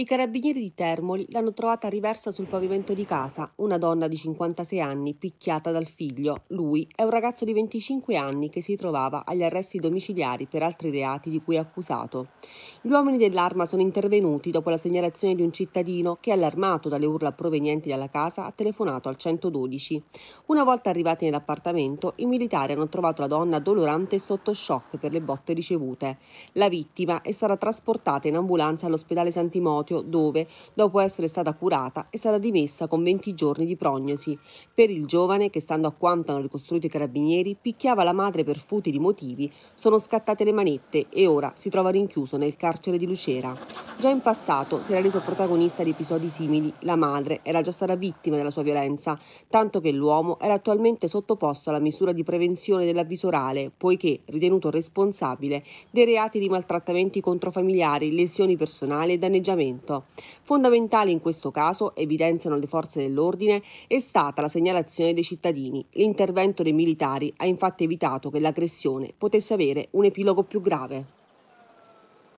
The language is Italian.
I carabinieri di Termoli l'hanno trovata riversa sul pavimento di casa, una donna di 56 anni picchiata dal figlio. Lui è un ragazzo di 25 anni che si trovava agli arresti domiciliari per altri reati di cui è accusato. Gli uomini dell'arma sono intervenuti dopo la segnalazione di un cittadino che, allarmato dalle urla provenienti dalla casa, ha telefonato al 112. Una volta arrivati nell'appartamento, i militari hanno trovato la donna dolorante e sotto shock per le botte ricevute. La vittima è stata trasportata in ambulanza all'ospedale Santimoto Cotio, dove, dopo essere stata curata, è stata dimessa con 20 giorni di prognosi per il giovane che, stando a quanto hanno ricostruito i carabinieri, picchiava la madre per futili motivi, sono scattate le manette e ora si trova rinchiuso nel carcere di Lucera. Già in passato si era reso protagonista di episodi simili, la madre era già stata vittima della sua violenza, tanto che l'uomo era attualmente sottoposto alla misura di prevenzione dell'avviso orale, poiché ritenuto responsabile dei reati di maltrattamenti contro familiari, lesioni personali e danneggiamento. Fondamentale in questo caso, evidenziano le forze dell'ordine, è stata la segnalazione dei cittadini. L'intervento dei militari ha infatti evitato che l'aggressione potesse avere un epilogo più grave.